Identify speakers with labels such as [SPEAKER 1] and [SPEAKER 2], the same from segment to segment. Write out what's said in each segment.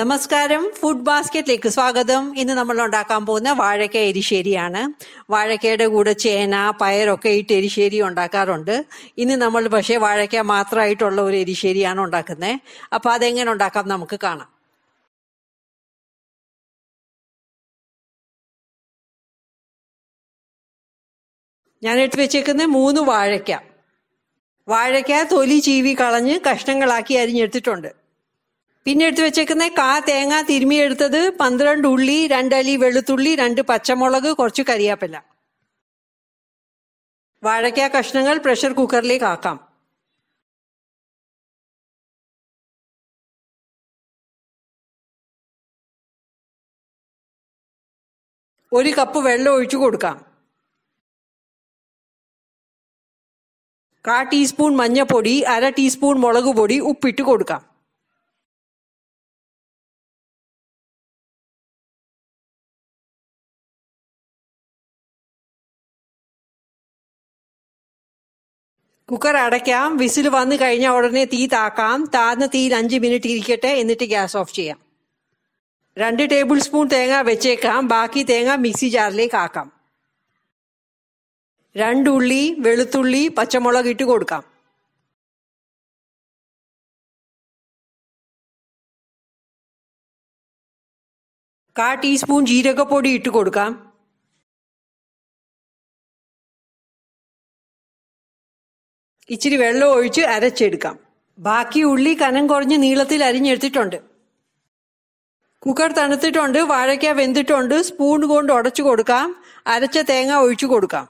[SPEAKER 1] നമസ്കാരം ഫുഡ് ബാസ്ക്കറ്റിലേക്ക്
[SPEAKER 2] സ്വാഗതം ഇന്ന് നമ്മൾ ഉണ്ടാക്കാൻ പോകുന്ന വാഴക്ക എരിശ്ശേരിയാണ് വാഴക്കയുടെ കൂടെ ചേന പയറൊക്കെ ഇട്ട് എരിശ്ശേരി ഉണ്ടാക്കാറുണ്ട് ഇന്ന് നമ്മൾ പക്ഷേ വാഴക്ക മാത്രമായിട്ടുള്ള ഒരു എരിശ്ശേരിയാണ്
[SPEAKER 1] ഉണ്ടാക്കുന്നത് അപ്പോൾ അതെങ്ങനെ ഉണ്ടാക്കാം നമുക്ക് കാണാം ഞാൻ എടുത്ത് വെച്ചേക്കുന്നത് മൂന്ന് വാഴയ്ക്ക വാഴയ്ക്ക തൊലി ചീവി കളഞ്ഞ്
[SPEAKER 2] കഷ്ണങ്ങളാക്കി അരിഞ്ഞെടുത്തിട്ടുണ്ട് പിന്നെ എടുത്ത് വെച്ചേക്കുന്ന കാ തേങ്ങ എടുത്തത് പന്ത്രണ്ട് ഉള്ളി രണ്ടലി വെളുത്തുള്ളി രണ്ട് പച്ചമുളക് കുറച്ച് കരിയാപ്പില
[SPEAKER 1] വാഴയ്ക്ക കഷ്ണങ്ങൾ പ്രഷർ കുക്കറിലേക്ക് ആക്കാം ഒരു കപ്പ് വെള്ളം ഒഴിച്ചു കൊടുക്കാം കാ ടീസ്പൂൺ മഞ്ഞപ്പൊടി അര ടീസ്പൂൺ മുളക് പൊടി ഉപ്പിട്ട് കൊടുക്കാം കുക്കർ അടയ്ക്കാം വിസിൽ വന്നു കഴിഞ്ഞാൽ ഉടനെ തീ
[SPEAKER 2] താക്കാം താഴ്ന്ന തീയിൽ അഞ്ച് മിനിറ്റ് ഇരിക്കട്ടെ എന്നിട്ട് ഗ്യാസ് ഓഫ് ചെയ്യാം രണ്ട് ടേബിൾ സ്പൂൺ തേങ്ങ വെച്ചേക്കാം ബാക്കി തേങ്ങ മിക്സി ജാറിലേക്ക് ആക്കാം
[SPEAKER 1] രണ്ടുള്ളി വെളുത്തുള്ളി പച്ചമുളക് ഇട്ട് കൊടുക്കാം കാ ടീസ്പൂൺ ജീരകപ്പൊടി ഇട്ട് കൊടുക്കാം ഇച്ചിരി വെള്ളം ഒഴിച്ച് അരച്ചെടുക്കാം ബാക്കി
[SPEAKER 2] ഉള്ളി കനം കുറഞ്ഞ് നീളത്തിൽ അരിഞ്ഞെടുത്തിട്ടുണ്ട് കുക്കർ തണുത്തിട്ടുണ്ട്
[SPEAKER 1] വാഴയ്ക്ക വെന്തിട്ടുണ്ട് സ്പൂൺ കൊണ്ട് ഉടച്ചു കൊടുക്കാം അരച്ച തേങ്ങ ഒഴിച്ചു കൊടുക്കാം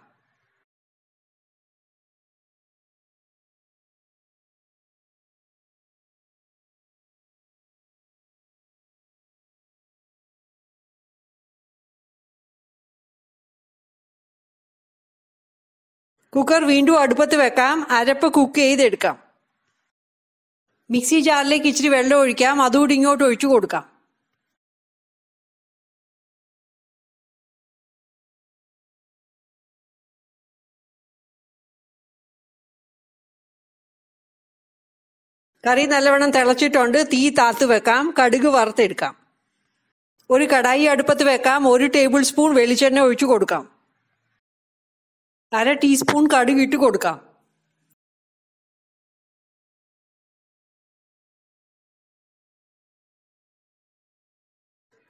[SPEAKER 1] കുക്കർ വീണ്ടും അടുപ്പത്ത് വെക്കാം അരപ്പ് കുക്ക് ചെയ്തെടുക്കാം മിക്സി ജാറിലേക്ക് ഇച്ചിരി വെള്ളം ഒഴിക്കാം അതുകൂടി ഇങ്ങോട്ട് ഒഴിച്ചു കൊടുക്കാം കറി നല്ലവണ്ണം തിളച്ചിട്ടുണ്ട് തീ താത്ത് വെക്കാം കടുക് വറുത്തെടുക്കാം ഒരു
[SPEAKER 2] കടായി അടുപ്പത്ത് വെക്കാം ഒരു ടേബിൾ സ്പൂൺ വെളിച്ചെണ്ണ ഒഴിച്ചു കൊടുക്കാം അര
[SPEAKER 1] ടീസ്പൂൺ കടുക് ഇട്ട് കൊടുക്കാം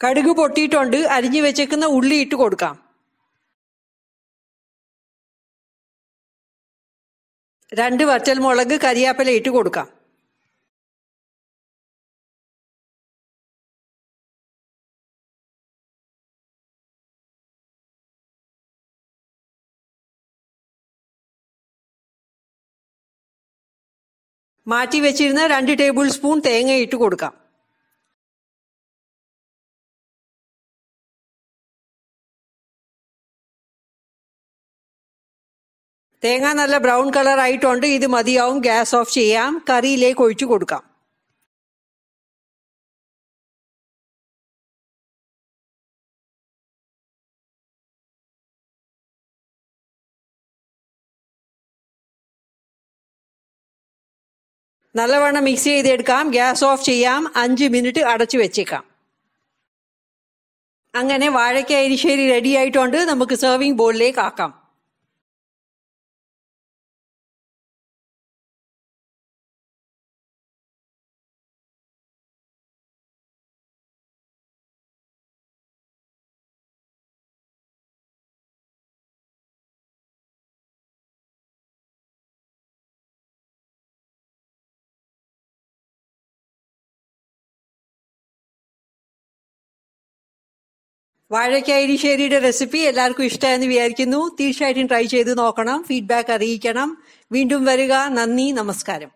[SPEAKER 1] കടുക് പൊട്ടിയിട്ടുണ്ട് അരിഞ്ഞു വെച്ചേക്കുന്ന ഉള്ളി ഇട്ട് കൊടുക്കാം രണ്ട് വറ്റൽ മുളക് കരിയാപ്പില ഇട്ട് കൊടുക്കാം മാറ്റി വെച്ചിരുന്ന രണ്ട് ടേബിൾ സ്പൂൺ തേങ്ങയിട്ട് കൊടുക്കാം തേങ്ങ നല്ല ബ്രൗൺ കളർ ആയിട്ടുണ്ട് ഇത് മതിയാവും ഗ്യാസ് ഓഫ് ചെയ്യാം കറിയിലേക്ക് ഒഴിച്ചു കൊടുക്കാം നല്ലവണ്ണം മിക്സ് ചെയ്തെടുക്കാം ഗ്യാസ് ഓഫ് ചെയ്യാം അഞ്ച് മിനിറ്റ് അടച്ചു വെച്ചേക്കാം അങ്ങനെ വാഴയ്ക്ക എരിശ്ശേരി റെഡി ആയിട്ടുണ്ട് നമുക്ക് സെർവിങ് ബോളിലേക്ക് ആക്കാം വാഴയ്ക്ക എരിശ്ശേരിയുടെ റെസിപ്പി എല്ലാവർക്കും ഇഷ്ടമായെന്ന് വിചാരിക്കുന്നു തീർച്ചയായിട്ടും ട്രൈ ചെയ്ത് നോക്കണം ഫീഡ്ബാക്ക് അറിയിക്കണം വീണ്ടും വരിക നന്ദി നമസ്കാരം